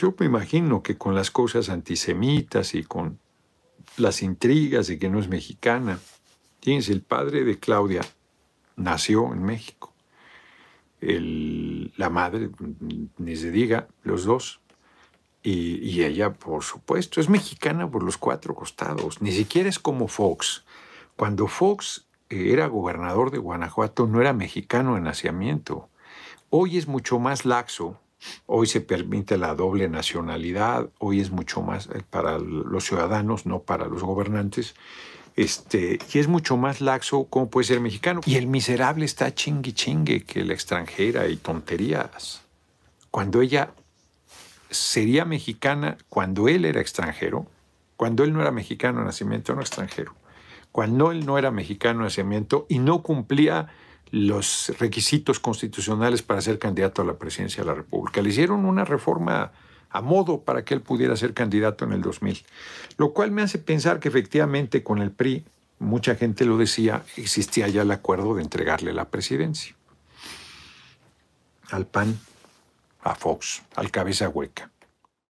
yo me imagino que con las cosas antisemitas y con las intrigas de que no es mexicana. Fíjense, el padre de Claudia nació en México. la madre, ni se diga, los dos. Y, ella, por supuesto, es mexicana por los cuatro costados. Ni siquiera es como Fox. Cuando Fox eh, era gobernador de Guanajuato, no era mexicano en nacimiento. Hoy es mucho más laxo Hoy se permite la doble nacionalidad, hoy es mucho más eh, para los ciudadanos, no para los gobernantes. Este, y es mucho más laxo como puede ser mexicano. Y el miserable está chingue chingue que la extranjera y tonterías. Cuando ella sería mexicana, cuando él era extranjero, cuando él no era mexicano nacimiento, no extranjero, cuando él no era mexicano nacimiento y no cumplía los requisitos constitucionales para ser candidato a la presidencia de la República. Le hicieron una reforma a modo para que él pudiera ser candidato en el 2000, lo cual me hace pensar que efectivamente con el PRI, mucha gente lo decía, existía ya el acuerdo de entregarle la presidencia al PAN, a Fox, al cabeza hueca.